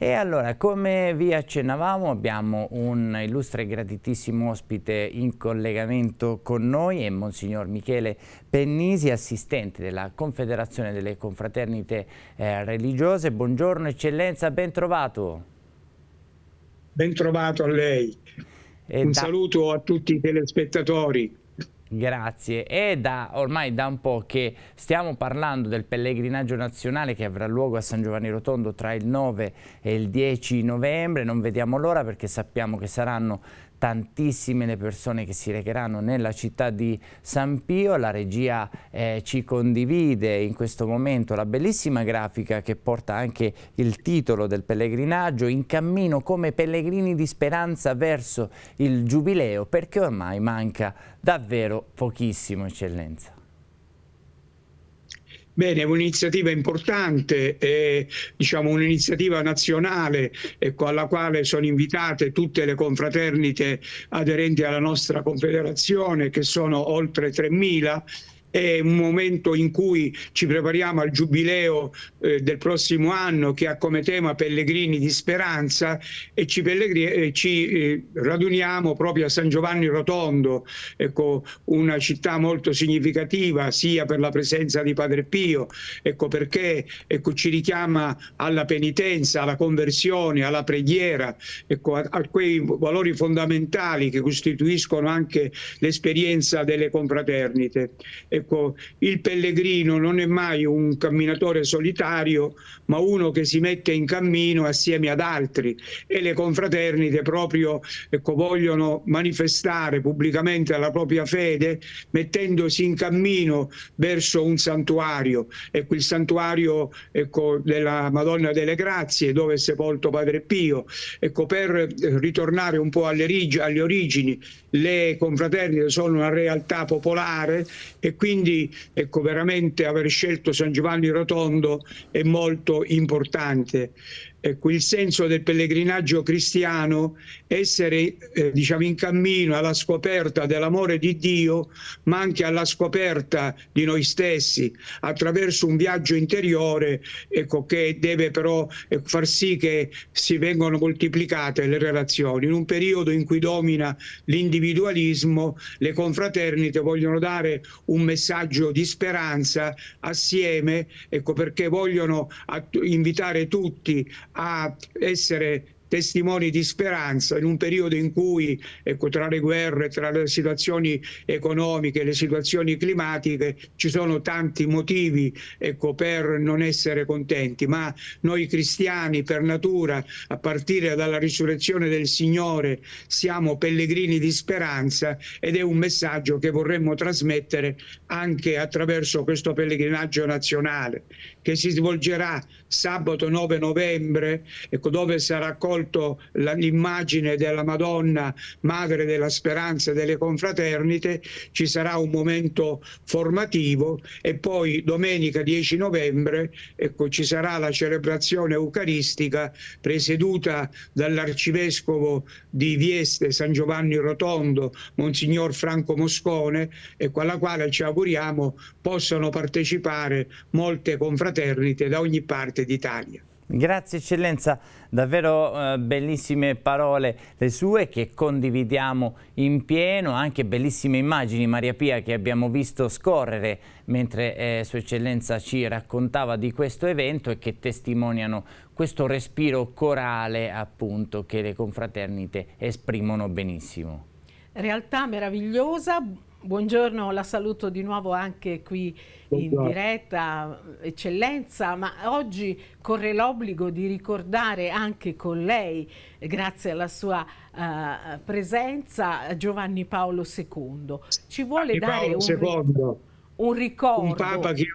E allora, come vi accennavamo, abbiamo un illustre e gratitissimo ospite in collegamento con noi, è Monsignor Michele Pennisi, assistente della Confederazione delle Confraternite eh, Religiose. Buongiorno Eccellenza, ben trovato. Ben trovato a lei. E un da... saluto a tutti i telespettatori. Grazie, è da, ormai da un po' che stiamo parlando del pellegrinaggio nazionale che avrà luogo a San Giovanni Rotondo tra il 9 e il 10 novembre, non vediamo l'ora perché sappiamo che saranno tantissime le persone che si recheranno nella città di San Pio, la regia eh, ci condivide in questo momento la bellissima grafica che porta anche il titolo del pellegrinaggio, in cammino come pellegrini di speranza verso il Giubileo, perché ormai manca davvero pochissimo eccellenza. Bene, è un'iniziativa importante, è, diciamo un'iniziativa nazionale ecco, alla quale sono invitate tutte le confraternite aderenti alla nostra confederazione, che sono oltre 3.000 è un momento in cui ci prepariamo al giubileo eh, del prossimo anno che ha come tema Pellegrini di Speranza e ci, eh, ci eh, raduniamo proprio a San Giovanni Rotondo, ecco, una città molto significativa sia per la presenza di Padre Pio, ecco perché ecco, ci richiama alla penitenza, alla conversione, alla preghiera, ecco, a, a quei valori fondamentali che costituiscono anche l'esperienza delle confraternite. E Ecco, il pellegrino non è mai un camminatore solitario, ma uno che si mette in cammino assieme ad altri e le confraternite proprio ecco, vogliono manifestare pubblicamente la propria fede mettendosi in cammino verso un santuario, ecco, il santuario ecco, della Madonna delle Grazie dove è sepolto Padre Pio. Ecco, per ritornare un po' alle, alle origini, le confraternite sono una realtà popolare e quindi quindi ecco, veramente aver scelto San Giovanni Rotondo è molto importante eh, quel senso del pellegrinaggio cristiano, essere eh, diciamo in cammino alla scoperta dell'amore di Dio, ma anche alla scoperta di noi stessi attraverso un viaggio interiore ecco, che deve però eh, far sì che si vengano moltiplicate le relazioni. In un periodo in cui domina l'individualismo, le confraternite vogliono dare un messaggio di speranza assieme, ecco perché vogliono invitare tutti a essere testimoni di speranza in un periodo in cui ecco, tra le guerre, tra le situazioni economiche, le situazioni climatiche ci sono tanti motivi ecco, per non essere contenti, ma noi cristiani per natura, a partire dalla risurrezione del Signore, siamo pellegrini di speranza ed è un messaggio che vorremmo trasmettere anche attraverso questo pellegrinaggio nazionale che si svolgerà sabato 9 novembre, ecco, dove sarà accolto rivolto l'immagine della Madonna, madre della speranza e delle confraternite, ci sarà un momento formativo e poi domenica 10 novembre ecco, ci sarà la celebrazione eucaristica presieduta dall'arcivescovo di Vieste San Giovanni Rotondo, Monsignor Franco Moscone, ecco, alla quale ci auguriamo possano partecipare molte confraternite da ogni parte d'Italia. Grazie eccellenza, davvero eh, bellissime parole le sue che condividiamo in pieno, anche bellissime immagini Maria Pia che abbiamo visto scorrere mentre eh, sua eccellenza ci raccontava di questo evento e che testimoniano questo respiro corale appunto che le confraternite esprimono benissimo. Realtà meravigliosa, Buongiorno, la saluto di nuovo anche qui Buongiorno. in diretta, eccellenza, ma oggi corre l'obbligo di ricordare anche con lei, grazie alla sua uh, presenza, Giovanni Paolo II. Ci vuole Paolo dare un, un ricordo. Un Papa che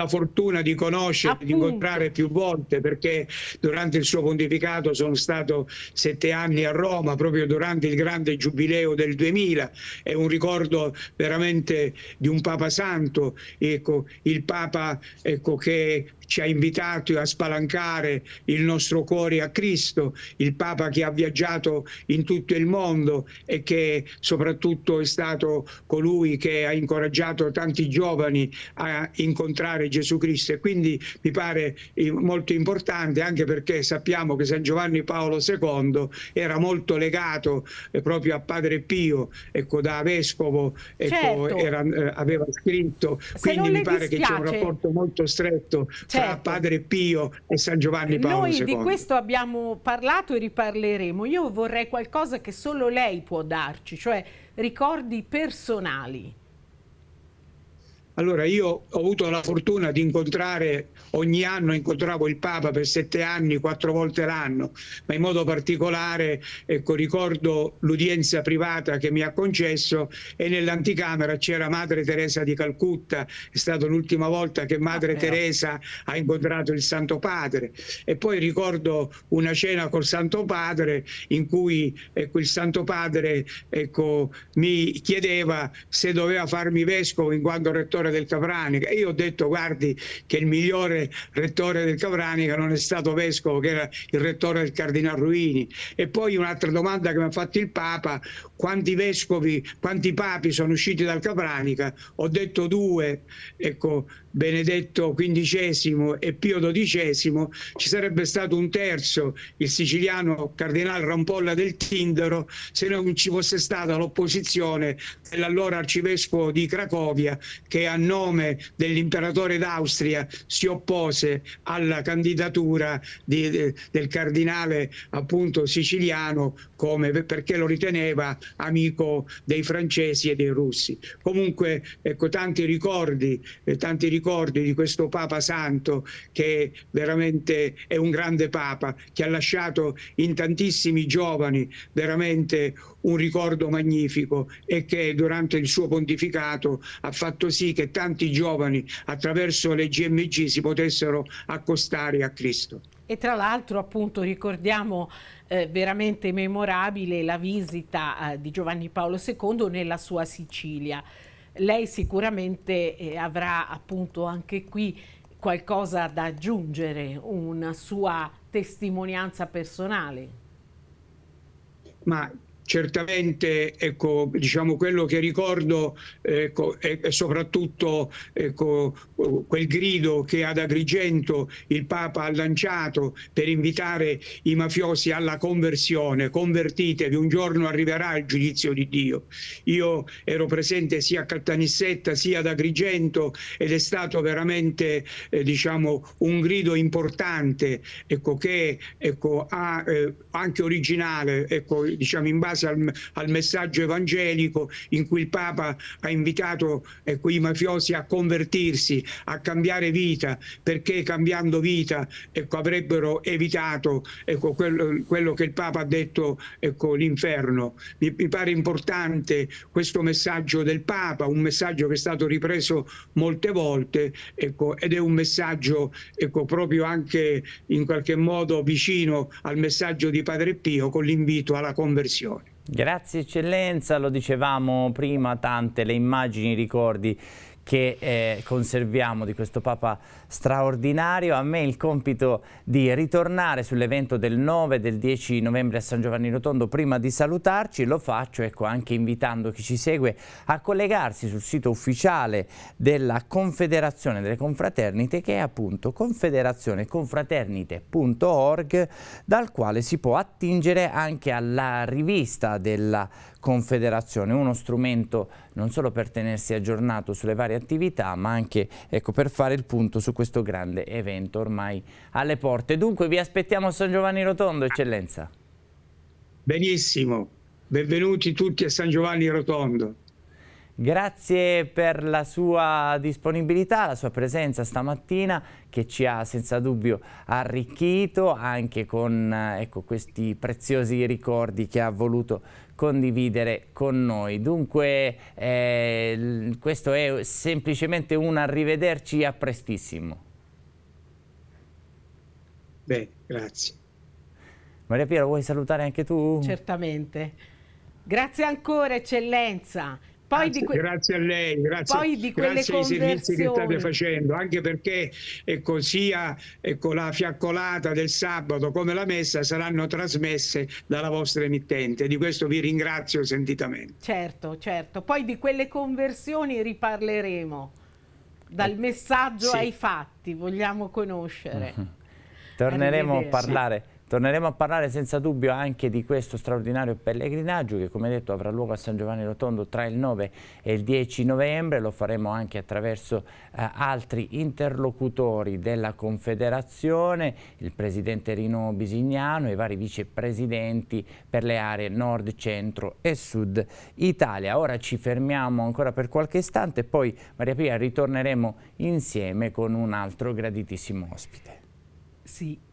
la fortuna di conoscere, e di incontrare più volte, perché durante il suo pontificato sono stato sette anni a Roma, proprio durante il grande giubileo del 2000. È un ricordo veramente di un Papa Santo, ecco, il Papa ecco, che ci ha invitato a spalancare il nostro cuore a Cristo, il Papa che ha viaggiato in tutto il mondo e che soprattutto è stato colui che ha incoraggiato tanti giovani a incontrare Gesù Cristo. E quindi mi pare molto importante anche perché sappiamo che San Giovanni Paolo II era molto legato eh, proprio a Padre Pio, ecco, da vescovo ecco, certo. era, eh, aveva scritto, quindi mi pare dispiace. che c'è un rapporto molto stretto certo tra certo. Padre Pio e San Giovanni Paolo Noi II. Noi di questo abbiamo parlato e riparleremo. Io vorrei qualcosa che solo lei può darci, cioè ricordi personali. Allora io ho avuto la fortuna di incontrare, ogni anno incontravo il Papa per sette anni, quattro volte l'anno, ma in modo particolare ecco, ricordo l'udienza privata che mi ha concesso e nell'anticamera c'era Madre Teresa di Calcutta, è stata l'ultima volta che Madre ah, Teresa ha incontrato il Santo Padre e poi ricordo una cena col Santo Padre in cui ecco, il Santo Padre ecco, mi chiedeva se doveva farmi vescovo in quanto rettore rettore del Capranica. E io ho detto, guardi, che il migliore rettore del Capranica non è stato vescovo, che era il rettore del Cardinal Ruini. E poi un'altra domanda che mi ha fatto il Papa, quanti vescovi, quanti papi sono usciti dal Capranica? Ho detto due, ecco, Benedetto XV e Pio XII, ci sarebbe stato un terzo, il siciliano Cardinal Rampolla del Tindaro, se non ci fosse stata l'opposizione dell'allora arcivescovo di Cracovia che ha nome dell'imperatore d'Austria si oppose alla candidatura di, eh, del cardinale appunto siciliano come, perché lo riteneva amico dei francesi e dei russi. Comunque ecco, tanti, ricordi, eh, tanti ricordi di questo Papa Santo che veramente è un grande Papa, che ha lasciato in tantissimi giovani veramente un ricordo magnifico e che durante il suo pontificato ha fatto sì che tanti giovani attraverso le GMG si potessero accostare a Cristo. E tra l'altro appunto ricordiamo eh, veramente memorabile la visita eh, di Giovanni Paolo II nella sua Sicilia. Lei sicuramente eh, avrà appunto anche qui qualcosa da aggiungere, una sua testimonianza personale. Ma certamente ecco, diciamo, quello che ricordo ecco, è, è, soprattutto ecco, quel grido che ad Agrigento il Papa ha lanciato per invitare i mafiosi alla conversione, convertitevi, un giorno arriverà il giudizio di Dio. Io ero presente sia a Caltanissetta sia ad Agrigento ed è stato veramente eh, diciamo, un grido importante ecco, che ecco, ha eh, anche originale ecco, diciamo, in base base al, al, messaggio evangelico in cui il Papa ha invitato ecco, eh, i mafiosi a convertirsi, a cambiare vita, perché cambiando vita ecco, avrebbero evitato ecco, quello, quello, che il Papa ha detto ecco, l'inferno. Mi, mi pare importante questo messaggio del Papa, un messaggio che è stato ripreso molte volte ecco, ed è un messaggio ecco, proprio anche in qualche modo vicino al messaggio di Padre Pio con l'invito alla conversione. Grazie eccellenza, lo dicevamo prima, tante le immagini, i ricordi che eh, conserviamo di questo Papa straordinario. A me il compito di ritornare sull'evento del 9 e del 10 novembre a San Giovanni Rotondo prima di salutarci, lo faccio ecco, anche invitando chi ci segue a collegarsi sul sito ufficiale della Confederazione delle Confraternite che è appunto confederazioneconfraternite.org dal quale si può attingere anche alla rivista della confederazione, uno strumento non solo per tenersi aggiornato sulle varie attività ma anche ecco, per fare il punto su questo grande evento ormai alle porte. Dunque vi aspettiamo a San Giovanni Rotondo, eccellenza. Benissimo, benvenuti tutti a San Giovanni Rotondo. Grazie per la sua disponibilità, la sua presenza stamattina che ci ha senza dubbio arricchito anche con eh, ecco, questi preziosi ricordi che ha voluto condividere con noi. Dunque eh, questo è semplicemente un arrivederci a prestissimo. Bene, grazie. Maria Piero vuoi salutare anche tu? Certamente. Grazie ancora, eccellenza grazie, que- grazie, a lei, grazie, grazie ai servizi che state facendo, anche perché ecco, sia ecco, la fiaccolata del sabato come la messa saranno trasmesse dalla vostra emittente. Di questo vi ringrazio sentitamente. Certo, certo. Poi di quelle conversioni riparleremo. Dal messaggio sì. ai fatti vogliamo conoscere. Mm-hmm. Torneremo a parlare Torneremo a parlare senza dubbio anche di questo straordinario pellegrinaggio che come detto avrà luogo a San Giovanni Rotondo tra il 9 e il 10 novembre, lo faremo anche attraverso eh, altri interlocutori della Confederazione, il Presidente Rino Bisignano e i vari vicepresidenti per le aree nord, centro e sud Italia. Ora ci fermiamo ancora per qualche istante e poi Maria Pia ritorneremo insieme con un altro graditissimo ospite. Sì.